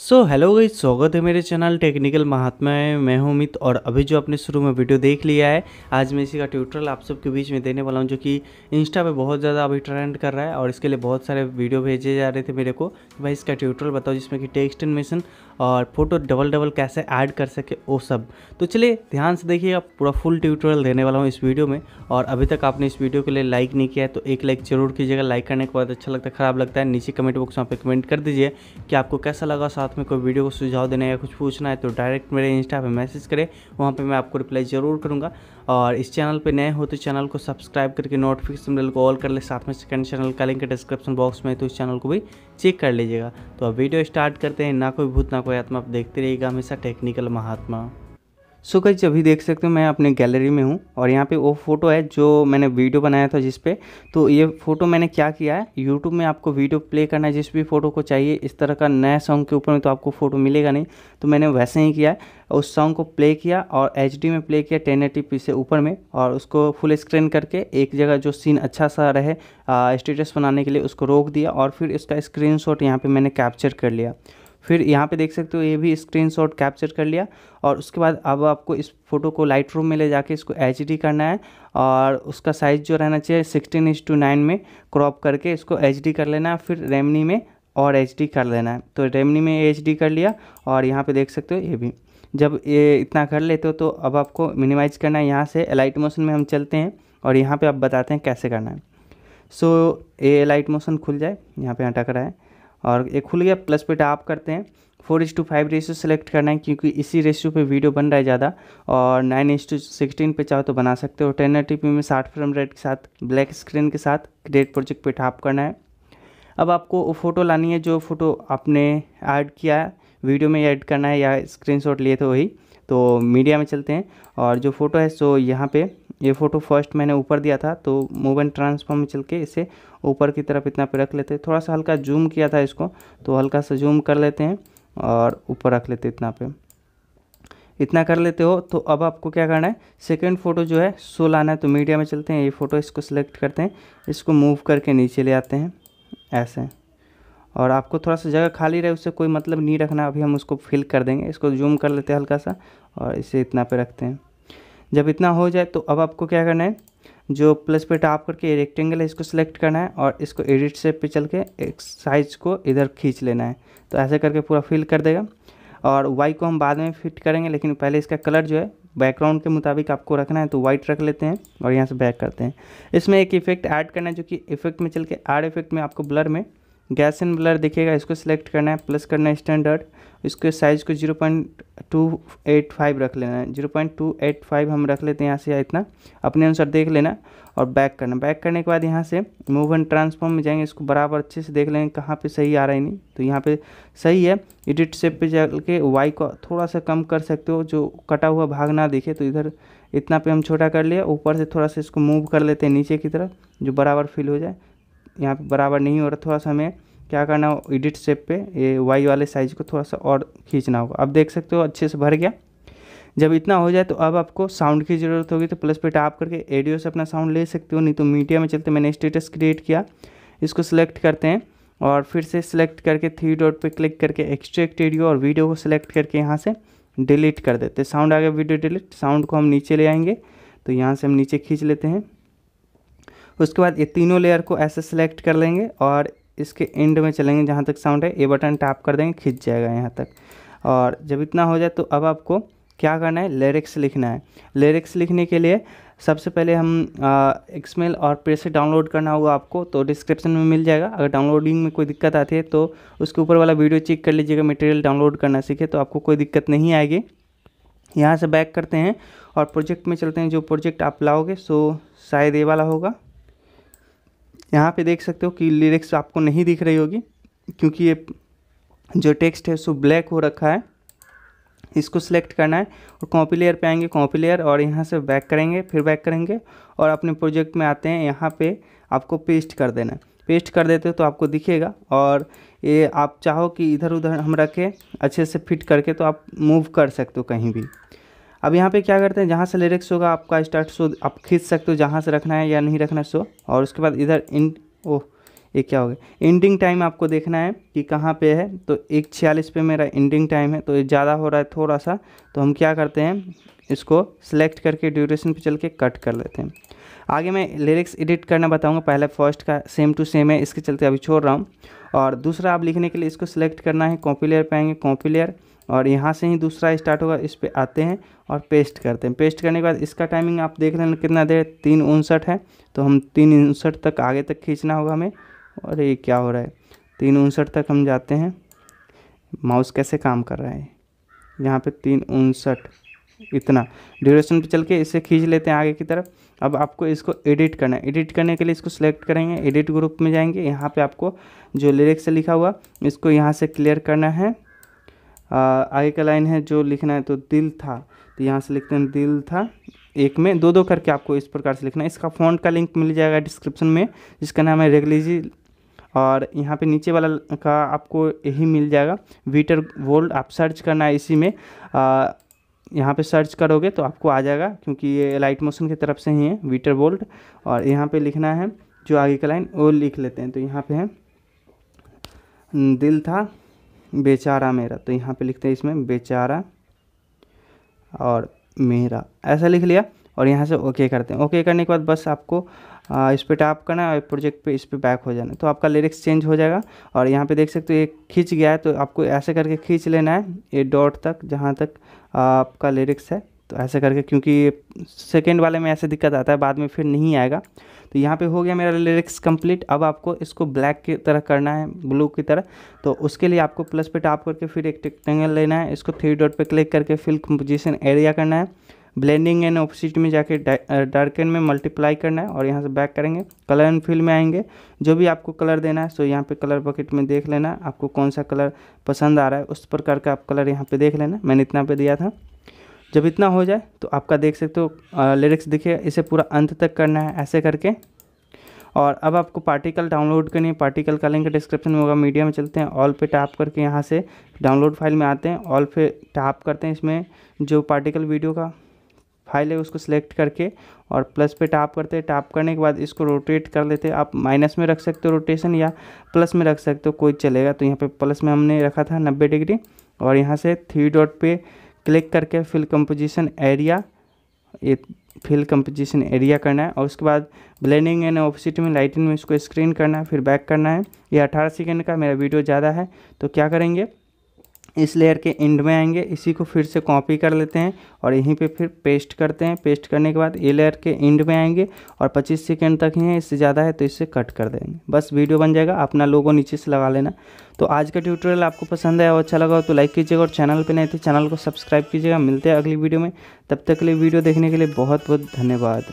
so hello गई स्वागत है मेरे चैनल टेक्निकल महात्मा में मैं हूं अमित और अभी जो आपने शुरू में वीडियो देख लिया है आज मैं इसी का ट्यूटोरियल आप सबके बीच में देने वाला हूं जो कि इंस्टा पे बहुत ज़्यादा अभी ट्रेंड कर रहा है और इसके लिए बहुत सारे वीडियो भेजे जा रहे थे मेरे को तो मैं इसका ट्यूटोरियल बताऊँ जिसमें कि टेक्स्ट एनिमेशन और फोटो डबल डबल कैसे ऐड कर सके वो सब तो चलिए ध्यान से देखिएगा पूरा फुल ट्यूटोरियल देने वाला हूँ इस वीडियो में और अभी तक आपने इस वीडियो के लिए लाइक नहीं किया है तो एक लाइक जरूर कीजिएगा लाइक करने के बाद अच्छा लगता है ख़राब लगता है नीचे कमेंट बॉक्स वहाँ पर कमेंट कर दीजिए कि आपको कैसा लगा साथ साथ में कोई वीडियो को सुझाव देना या कुछ पूछना है तो डायरेक्ट मेरे इंस्टा पे मैसेज करें वहाँ पे मैं आपको रिप्लाई ज़रूर करूँगा और इस चैनल पे नए हो तो चैनल को सब्सक्राइब करके नोटिफिकेशन बिल को ऑल कर ले साथ में सेकंड चैनल का लिंक डिस्क्रिप्शन बॉक्स में तो इस चैनल को भी चेक कर लीजिएगा तो अब वीडियो स्टार्ट करते हैं ना कोई भूत ना कोई आत्मा आप देखते रहिएगा हमेशा टेक्निकल महात्मा सो गाइज अभी देख सकते हो मैं अपने गैलरी में हूँ और यहाँ पे वो फ़ोटो है जो मैंने वीडियो बनाया था जिसपे तो ये फ़ोटो मैंने क्या किया है यूट्यूब में आपको वीडियो प्ले करना है जिस भी फ़ोटो को चाहिए इस तरह का नया सॉन्ग के ऊपर में तो आपको फ़ोटो मिलेगा नहीं तो मैंने वैसे ही किया है उस सॉन्ग को प्ले किया और एच में प्ले किया टेन से ऊपर में और उसको फुल स्क्रीन करके एक जगह जो सीन अच्छा सा रहे स्टेटस बनाने के लिए उसको रोक दिया और फिर इसका स्क्रीन शॉट यहाँ पर मैंने कैप्चर कर लिया फिर यहाँ पे देख सकते हो ये भी स्क्रीनशॉट कैप्चर कर लिया और उसके बाद अब आपको इस फोटो को लाइट रूम में ले जाके इसको एच करना है और उसका साइज़ जो रहना चाहिए सिक्सटीन इंच टू नाइन में क्रॉप करके इसको एच कर लेना है फिर रेमनी में और एच कर लेना है तो रेमनी में एच कर लिया और यहाँ पर देख सकते हो ये भी जब ये इतना कर लेते हो तो अब आपको मिनिमाइज़ करना है यहाँ से एलाइट मोशन में हम चलते हैं और यहाँ पर आप बताते हैं कैसे करना है so so, Alight Motion खुल जाए यहाँ पे अटक रहा है और ये खुल गया प्लस पे टाप करते हैं फोर इंस टू फाइव रेशियो सेलेक्ट करना है क्योंकि इसी रेशियो पे वीडियो बन रहा है ज़्यादा और नाइन इंस टू सिक्सटीन पे चाहो तो बना सकते हो टेन पी में साठ फ्रेम रेट के साथ ब्लैक स्क्रीन के साथ क्रिएट प्रोजेक्ट पे टाप करना है अब आपको वो फ़ोटो लानी है जो फ़ोटो आपने ऐड किया है वीडियो में ऐड करना है या स्क्रीन लिए थे वही तो मीडिया में चलते हैं और जो फ़ोटो है सो यहाँ पर ये फ़ोटो फर्स्ट मैंने ऊपर दिया था तो मूव एंड ट्रांसफॉर्म में चल के इसे ऊपर की तरफ इतना पे रख लेते हैं थोड़ा सा हल्का जूम किया था इसको तो हल्का सा जूम कर लेते हैं और ऊपर रख लेते इतना पे इतना कर लेते हो तो अब आपको क्या करना है सेकेंड फ़ोटो जो है सो लाना है तो मीडिया में चलते हैं ये फ़ोटो इसको सिलेक्ट करते हैं इसको मूव करके नीचे ले आते हैं ऐसे और आपको थोड़ा सा जगह खाली रहे उससे कोई मतलब नहीं रखना अभी हम उसको फिल कर देंगे इसको जूम कर लेते हैं हल्का सा और इसे इतना पे रखते हैं जब इतना हो जाए तो अब आपको क्या करना है जो प्लस पे टाप करके रेक्टेंगल है इसको सिलेक्ट करना है और इसको एडिट सेप पे चल के एक साइज को इधर खींच लेना है तो ऐसे करके पूरा फिल कर देगा और वाई को हम बाद में फिट करेंगे लेकिन पहले इसका कलर जो है बैकग्राउंड के मुताबिक आपको रखना है तो वाइट रख लेते हैं और यहाँ से बैक करते हैं इसमें एक इफेक्ट ऐड करना है जो कि इफेक्ट में चल के आर इफेक्ट में आपको ब्लर में गैस एंड ब्लर दिखेगा इसको सिलेक्ट करना है प्लस करना है स्टैंडर्ड इसके साइज़ को zero point two eight five रख लेना है zero point two eight five हम रख लेते हैं यहाँ से इतना अपने अनुसार देख लेना और बैक करना बैक करने के बाद यहाँ से मूव एंड ट्रांसफॉर्म में जाएंगे इसको बराबर अच्छे से देख लेंगे कहाँ पे सही आ रहा है नहीं तो यहाँ पे सही है एडिट सेप पे चल के वाई को थोड़ा सा कम कर सकते हो जो कटा हुआ भाग ना दिखे तो इधर इतना पे हम छोटा कर लिया ऊपर से थोड़ा सा इसको मूव कर लेते हैं नीचे की तरफ जो बराबर फील हो जाए यहाँ पे बराबर नहीं हो रहा थोड़ा सा हमें क्या करना हो एडिट शेप पे ये वाई वाले साइज को थोड़ा सा और खींचना होगा अब देख सकते हो अच्छे से भर गया जब इतना हो जाए तो अब आपको साउंड की ज़रूरत होगी तो प्लस पे टैप करके एडियो से अपना साउंड ले सकते हो नहीं तो मीडिया में चलते मैंने स्टेटस क्रिएट किया इसको सिलेक्ट करते हैं और फिर से सिलेक्ट करके थ्री डॉट पर क्लिक करके एक्सट्रैक्ट एडियो और वीडियो को सिलेक्ट करके यहाँ से डिलीट कर देते साउंड आ गया वीडियो डिलीट साउंड को हम नीचे ले आएंगे तो यहाँ से हम नीचे खींच लेते हैं उसके बाद ये तीनों लेयर को ऐसे सेलेक्ट कर लेंगे और इसके एंड में चलेंगे जहाँ तक साउंड है ए बटन टैप कर देंगे खींच जाएगा यहाँ तक और जब इतना हो जाए तो अब आपको क्या करना है लिरिक्स लिखना है लिरिक्स लिखने के लिए सबसे पहले हम एक्समेल और प्रेसर से डाउनलोड करना होगा आपको तो डिस्क्रिप्शन में मिल जाएगा अगर डाउनलोडिंग में कोई दिक्कत आती है तो उसके ऊपर वाला वीडियो चेक कर लीजिएगा मटेरियल डाउनलोड करना सीखे तो आपको कोई दिक्कत नहीं आएगी यहाँ से बैक करते हैं और प्रोजेक्ट में चलते हैं जो प्रोजेक्ट आप लाओगे सो शायद ये वाला होगा यहाँ पे देख सकते हो कि लिरिक्स आपको नहीं दिख रही होगी क्योंकि ये जो टेक्स्ट है सो ब्लैक हो रखा है इसको सिलेक्ट करना है और कॉपी लेयर पे आएंगे कॉपी लेयर और यहाँ से बैक करेंगे फिर बैक करेंगे और अपने प्रोजेक्ट में आते हैं यहाँ पे आपको पेस्ट कर देना है पेस्ट कर देते हो तो आपको दिखेगा और ये आप चाहो कि इधर उधर हम रखें अच्छे से फिट करके तो आप मूव कर सकते हो कहीं भी अब यहाँ पे क्या करते हैं जहाँ से लिरिक्स होगा आपका स्टार्ट शो आप खींच सकते हो जहाँ से रखना है या नहीं रखना है शो और उसके बाद इधर इन ओह ये क्या हो गया एंडिंग टाइम आपको देखना है कि कहाँ पे है तो एक छियालीस पे मेरा एंडिंग टाइम है तो ये ज़्यादा हो रहा है थोड़ा सा तो हम क्या करते हैं इसको सिलेक्ट करके ड्यूरेशन पे चल के कट कर लेते हैं आगे मैं लिरिक्स एडिट करना बताऊँगा पहले फर्स्ट का सेम टू सेम है इसके चलते अभी छोड़ रहा हूँ और दूसरा आप लिखने के लिए इसको सिलेक्ट करना है कॉपी लेयर पे आएंगे कॉपी लेयर और यहाँ से ही दूसरा स्टार्ट होगा इस पर आते हैं और पेस्ट करते हैं पेस्ट करने के बाद इसका टाइमिंग आप देख रहे हैं कितना देर तीन उनसठ है तो हम तीन उनसठ तक आगे तक खींचना होगा हमें और ये क्या हो रहा है तीन उनसठ तक हम जाते हैं माउस कैसे काम कर रहा है यहाँ पे तीन उनसठ इतना ड्यूरेशन पे चल के इसे खींच लेते हैं आगे की तरफ अब आपको इसको एडिट करना है एडिट करने के लिए इसको सिलेक्ट करेंगे एडिट ग्रुप में जाएंगे यहाँ पे आपको जो लिरिक्स लिखा हुआ इसको यहाँ से क्लियर करना है आगे का लाइन है जो लिखना है तो दिल था तो यहाँ से लिखते हैं दिल था एक में दो दो करके आपको इस प्रकार से लिखना है इसका फ़ॉन्ट का लिंक मिल जाएगा डिस्क्रिप्शन में जिसका नाम है रेगलीजी और यहाँ पे नीचे वाला का आपको यही मिल जाएगा वीटर वोल्ड आप सर्च करना है इसी में आ, यहाँ पे सर्च करोगे तो आपको आ जाएगा क्योंकि ये लाइट मोशन की तरफ से ही है वीटर वोल्ट और यहाँ पे लिखना है जो आगे का लाइन वो लिख लेते हैं तो यहाँ पे है दिल था बेचारा मेरा तो यहाँ पे लिखते हैं इसमें बेचारा और मेरा ऐसा लिख लिया और यहाँ से ओके करते हैं ओके करने के बाद बस आपको आ, इस पर टैप करना है और प्रोजेक्ट पे इस पर बैक हो जाना तो आपका लिरिक्स चेंज हो जाएगा और यहाँ पे देख सकते हो ये खींच गया है तो आपको ऐसे करके खींच लेना है ये डॉट तक जहाँ तक आ, आपका लिरिक्स है तो ऐसे करके क्योंकि सेकेंड वाले में ऐसे दिक्कत आता है बाद में फिर नहीं आएगा तो यहाँ पे हो गया मेरा लिरिक्स कंप्लीट अब आपको इसको ब्लैक की तरह करना है ब्लू की तरह तो उसके लिए आपको प्लस पे टाप करके फिर एक टेक्टेंगल लेना है इसको थ्री डॉट पे क्लिक करके फिल कम्पोजिशन एरिया करना है ब्लेंडिंग एंड ऑपोजिट में जाके डार्कन में मल्टीप्लाई करना है और यहाँ से बैक करेंगे कलर एंड फिल में आएंगे जो भी आपको कलर देना है सो यहाँ पे कलर बकेट में देख लेना आपको कौन सा कलर पसंद आ रहा है उस प्रकार का आप कलर यहाँ पे देख लेना मैंने इतना पे दिया था जब इतना हो जाए तो आपका देख सकते हो लिरिक्स दिखे इसे पूरा अंत तक करना है ऐसे करके और अब आपको पार्टिकल डाउनलोड करनी है पार्टिकल का लिंक डिस्क्रिप्शन में होगा मीडिया में चलते हैं ऑल पे टैप करके यहाँ से डाउनलोड फाइल में आते हैं ऑल पे टैप करते हैं इसमें जो पार्टिकल वीडियो का फाइल है उसको सिलेक्ट करके और प्लस पे टैप करते हैं टैप करने के बाद इसको रोटेट कर लेते हैं आप माइनस में रख सकते हो रोटेशन या प्लस में रख सकते हो कोई चलेगा तो यहाँ पर प्लस में हमने रखा था नब्बे डिग्री और यहाँ से थ्री डॉट पे क्लिक करके फिल कंपोजिशन एरिया ये फिल कंपोजिशन एरिया करना है और उसके बाद ब्लेंडिंग एंड ऑपोजिट में लाइटिंग में इसको स्क्रीन करना है फिर बैक करना है ये अठारह सेकेंड का मेरा वीडियो ज़्यादा है तो क्या करेंगे इस लेयर के एंड में आएंगे इसी को फिर से कॉपी कर लेते हैं और यहीं पे फिर पेस्ट करते हैं पेस्ट करने के बाद ये लेयर के एंड में आएंगे और 25 सेकेंड तक ही है इससे ज़्यादा है तो इससे कट कर देंगे बस वीडियो बन जाएगा अपना लोगो नीचे से लगा लेना तो आज का ट्यूटोरियल आपको पसंद आया और अच्छा लगा हो तो लाइक कीजिएगा और चैनल पर नहीं थे चैनल को सब्सक्राइब कीजिएगा मिलते हैं अगली वीडियो में तब तक के लिए वीडियो देखने के लिए बहुत बहुत धन्यवाद